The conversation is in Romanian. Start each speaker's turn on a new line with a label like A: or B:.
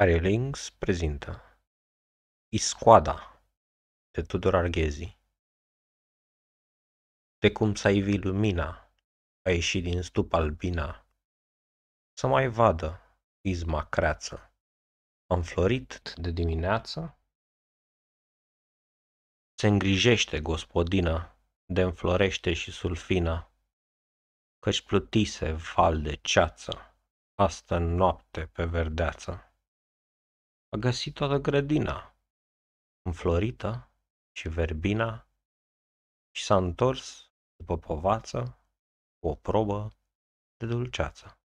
A: links prezintă Iscoada de Tudor Arghezi De cum
B: s-a ivit lumina, a ieșit din stup albina, Să mai vadă izma creață, am florit de dimineață? Se îngrijește gospodină, de înflorește și sulfină, Căci plutise val de ceață, astă noapte pe verdeață a găsit toată grădina, înflorită și verbina, și s-a întors după
A: povață cu o probă de dulceață.